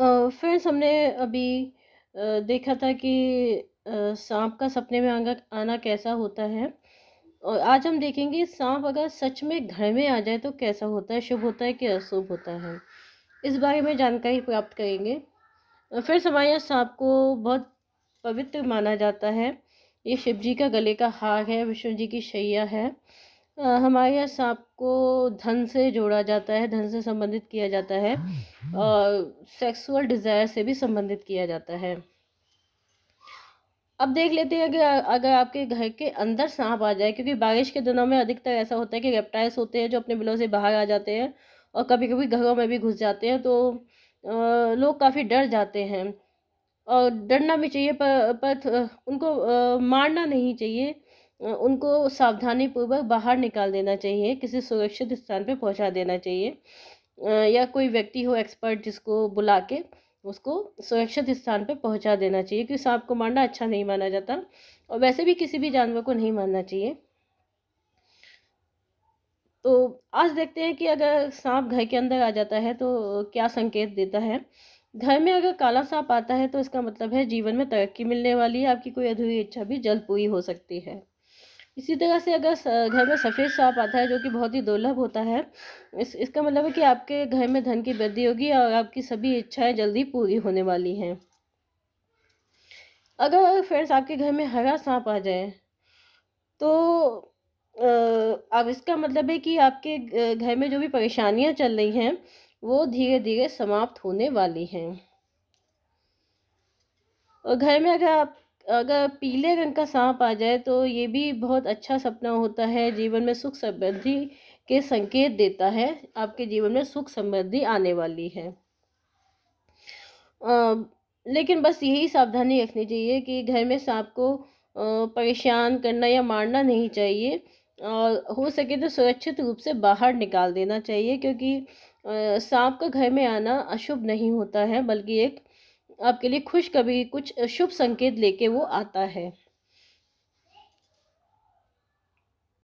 friends हमने अभी देखा था कि सांप का सपने में आना आना कैसा होता है और आज हम देखेंगे सांप अगर सच में घर में आ जाए तो कैसा होता है शुभ होता है कि अशुभ होता है इस बारे में जानकारी प्राप्त करेंगे फिर हमारे यहाँ सांप को बहुत पवित्र माना जाता है ये शिव जी का गले का हार है विष्णु जी की शैया है हमारे यहाँ सांप को धन से जोड़ा जाता है धन से संबंधित किया जाता है और सेक्सुअल डिज़ायर से भी संबंधित किया जाता है अब देख लेते हैं कि अगर आपके घर के अंदर सांप आ जाए क्योंकि बारिश के दिनों में अधिकतर ऐसा होता है कि रेप्टाइल्स होते हैं जो अपने बिलों से बाहर आ जाते हैं और कभी कभी घरों में भी घुस जाते हैं तो लोग काफ़ी डर जाते हैं और डरना भी चाहिए पर, पर उनको मारना नहीं चाहिए उनको सावधानी पूर्वक बाहर निकाल देना चाहिए किसी सुरक्षित स्थान पर पहुंचा देना चाहिए या कोई व्यक्ति हो एक्सपर्ट जिसको बुला के उसको सुरक्षित स्थान पर पहुंचा देना चाहिए क्योंकि सांप को मारना अच्छा नहीं माना जाता और वैसे भी किसी भी जानवर को नहीं मानना चाहिए तो आज देखते हैं कि अगर सांप घर के अंदर आ जाता है तो क्या संकेत देता है घर में अगर काला सांप आता है तो इसका मतलब है जीवन में तरक्की मिलने वाली है आपकी कोई अधूरी इच्छा भी जल्द पूरी हो सकती है इसी तरह से अगर घर में सफ़ेद सांप आता है जो कि बहुत ही दुर्लभ होता है इस इसका मतलब है कि आपके घर में धन की वृद्धि होगी और आपकी सभी इच्छाएं जल्दी पूरी होने वाली हैं अगर फ्रेंड्स आपके घर में हरा सांप आ जाए तो अब इसका मतलब है कि आपके घर में जो भी परेशानियां चल रही हैं वो धीरे धीरे समाप्त होने वाली हैं और घर में अगर आप अगर पीले रंग का सांप आ जाए तो ये भी बहुत अच्छा सपना होता है जीवन में सुख समृद्धि के संकेत देता है आपके जीवन में सुख समृद्धि आने वाली है आ, लेकिन बस यही सावधानी रखनी चाहिए कि घर में सांप को परेशान करना या मारना नहीं चाहिए और हो सके तो सुरक्षित रूप से बाहर निकाल देना चाहिए क्योंकि सांप का घर में आना अशुभ नहीं होता है बल्कि एक आपके लिए खुश कभी कुछ शुभ संकेत लेके वो आता है